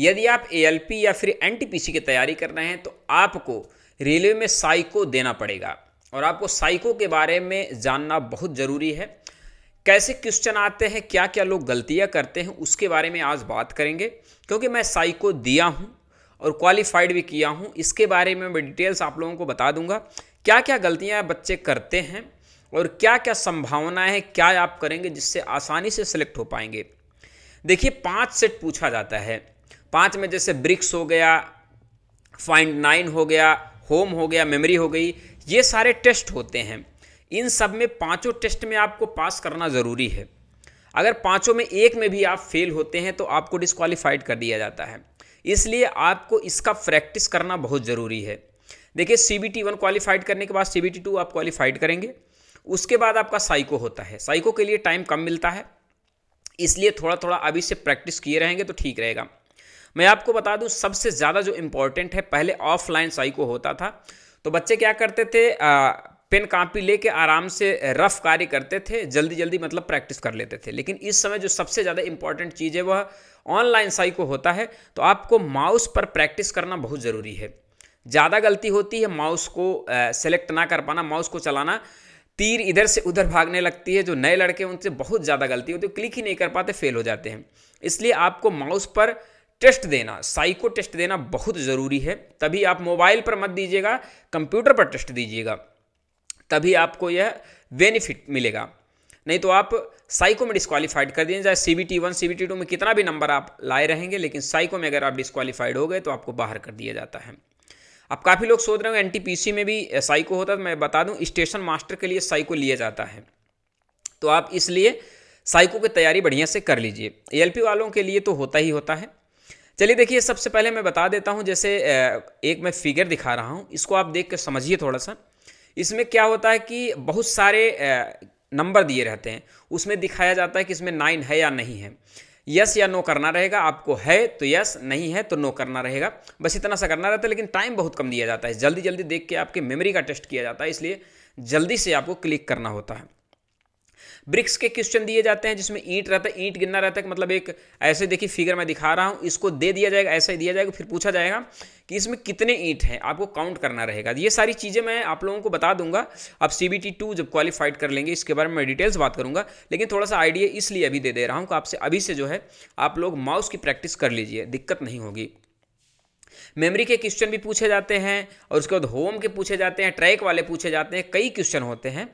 यदि आप ए या फिर एन की तैयारी कर रहे हैं तो आपको रेलवे में साइको देना पड़ेगा और आपको साइको के बारे में जानना बहुत ज़रूरी है कैसे क्वेश्चन आते हैं क्या क्या लोग गलतियां करते हैं उसके बारे में आज बात करेंगे क्योंकि मैं साइको दिया हूं और क्वालिफाइड भी किया हूं इसके बारे में मैं डिटेल्स आप लोगों को बता दूंगा क्या क्या गलतियां बच्चे करते हैं और क्या क्या संभावनाएं हैं क्या आप करेंगे जिससे आसानी से सिलेक्ट हो पाएंगे देखिए पाँच सेट पूछा जाता है पाँच में जैसे ब्रिक्स हो गया फाइंड नाइन हो गया होम हो गया मेमोरी हो गई ये सारे टेस्ट होते हैं इन सब में पांचों टेस्ट में आपको पास करना ज़रूरी है अगर पांचों में एक में भी आप फेल होते हैं तो आपको डिस्qualified कर दिया जाता है इसलिए आपको इसका प्रैक्टिस करना बहुत ज़रूरी है देखिए C B T one qualified करने के बाद सी बी टी टू आप क्वालिफाइड करेंगे उसके बाद आपका साइको होता है साइको के लिए टाइम कम मिलता है इसलिए थोड़ा थोड़ा अभी से प्रैक्टिस किए रहेंगे तो ठीक रहेगा मैं आपको बता दूं सबसे ज़्यादा जो इम्पोर्टेंट है पहले ऑफलाइन साइको होता था तो बच्चे क्या करते थे आ, पेन कापी लेके आराम से रफ कार्य करते थे जल्दी जल्दी मतलब प्रैक्टिस कर लेते थे लेकिन इस समय जो सबसे ज़्यादा इंपॉर्टेंट चीज़ है वह ऑनलाइन साइको होता है तो आपको माउस पर प्रैक्टिस करना बहुत ज़रूरी है ज़्यादा गलती होती है माउस को सेलेक्ट ना कर पाना माउस को चलाना तीर इधर से उधर भागने लगती है जो नए लड़के उनसे बहुत ज़्यादा गलती होती है क्लिक ही नहीं कर पाते फेल हो जाते हैं इसलिए आपको माउस पर टेस्ट देना साइको टेस्ट देना बहुत ज़रूरी है तभी आप मोबाइल पर मत दीजिएगा कंप्यूटर पर टेस्ट दीजिएगा तभी आपको यह बेनिफिट मिलेगा नहीं तो आप साइको में डिस्कवालीफाइड कर दिए चाहे C B T one C B T two में कितना भी नंबर आप लाए रहेंगे लेकिन साइको में अगर आप डिस्कवालीफाइड हो गए तो आपको बाहर कर दिया जाता है अब काफ़ी लोग सोच रहे हो सी में भी साइको होता है तो मैं बता दूं स्टेशन मास्टर के लिए साइको लिया जाता है तो आप इसलिए साइको की तैयारी बढ़िया से कर लीजिए पी वालों के लिए तो होता ही होता है चलिए देखिए सबसे पहले मैं बता देता हूँ जैसे एक मैं फिगर दिखा रहा हूँ इसको आप देख कर समझिए थोड़ा सा इसमें क्या होता है कि बहुत सारे नंबर दिए रहते हैं उसमें दिखाया जाता है कि इसमें नाइन है या नहीं है यस या नो करना रहेगा आपको है तो यस नहीं है तो नो करना रहेगा बस इतना सा करना रहता है लेकिन टाइम बहुत कम दिया जाता है जल्दी जल्दी देख के आपके मेमोरी का टेस्ट किया जाता है इसलिए जल्दी से आपको क्लिक करना होता है ब्रिक्स के क्वेश्चन दिए जाते हैं जिसमें ईंट रहता है ईंट गिनना रहता है मतलब एक ऐसे देखिए फिगर मैं दिखा रहा हूँ इसको दे दिया जाएगा ही दिया जाएगा फिर पूछा जाएगा कि इसमें कितने ईंट हैं आपको काउंट करना रहेगा ये सारी चीज़ें मैं आप लोगों को बता दूंगा आप सी बी टी टू जब क्वालिफाइड कर लेंगे इसके बारे में डिटेल्स बात करूंगा लेकिन थोड़ा सा आइडिया इसलिए अभी दे दे रहा हूँ कि आपसे अभी से जो है आप लोग माउस की प्रैक्टिस कर लीजिए दिक्कत नहीं होगी मेमोरी के क्वेश्चन भी पूछे जाते हैं और उसके बाद होम के पूछे जाते हैं ट्रैक वाले पूछे जाते हैं कई क्वेश्चन होते हैं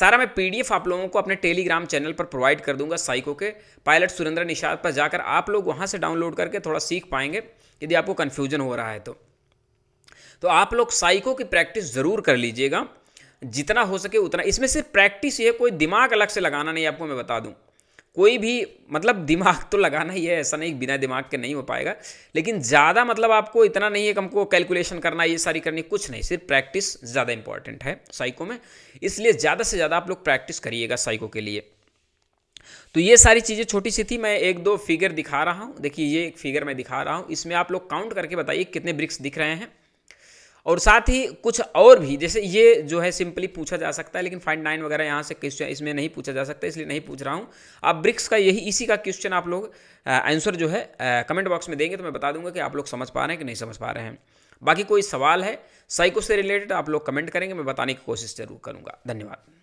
सारा मैं पीडीएफ आप लोगों को अपने टेलीग्राम चैनल पर प्रोवाइड कर दूंगा साइको के पायलट सुरेंद्र निषाद पर जाकर आप लोग वहां से डाउनलोड करके थोड़ा सीख पाएंगे यदि आपको कन्फ्यूजन हो रहा है तो तो आप लोग साइको की प्रैक्टिस ज़रूर कर लीजिएगा जितना हो सके उतना इसमें सिर्फ प्रैक्टिस ये कोई दिमाग अलग से लगाना नहीं आपको मैं बता दूँ कोई भी मतलब दिमाग तो लगाना ही है ऐसा नहीं बिना दिमाग के नहीं हो पाएगा लेकिन ज़्यादा मतलब आपको इतना नहीं है कि हमको कैलकुलेशन करना ये सारी करनी कुछ नहीं सिर्फ प्रैक्टिस ज़्यादा इंपॉर्टेंट है साइको में इसलिए ज़्यादा से ज़्यादा आप लोग प्रैक्टिस करिएगा साइको के लिए तो ये सारी चीज़ें छोटी सी थी मैं एक दो फिगर दिखा रहा हूँ देखिए ये एक फिगर मैं दिखा रहा हूँ इसमें आप लोग काउंट करके बताइए कितने ब्रिक्स दिख रहे हैं और साथ ही कुछ और भी जैसे ये जो है सिंपली पूछा जा सकता है लेकिन फाइंड नाइन वगैरह यहाँ से क्वेश्चन इसमें नहीं पूछा जा सकता इसलिए नहीं पूछ रहा हूँ आप ब्रिक्स का यही इसी का क्वेश्चन आप लोग आंसर जो है कमेंट बॉक्स में देंगे तो मैं बता दूंगा कि आप लोग समझ पा रहे हैं कि नहीं समझ पा रहे हैं बाकी कोई सवाल है साइको से रिलेटेड आप लोग कमेंट करेंगे मैं बताने की कोशिश जरूर करूँगा धन्यवाद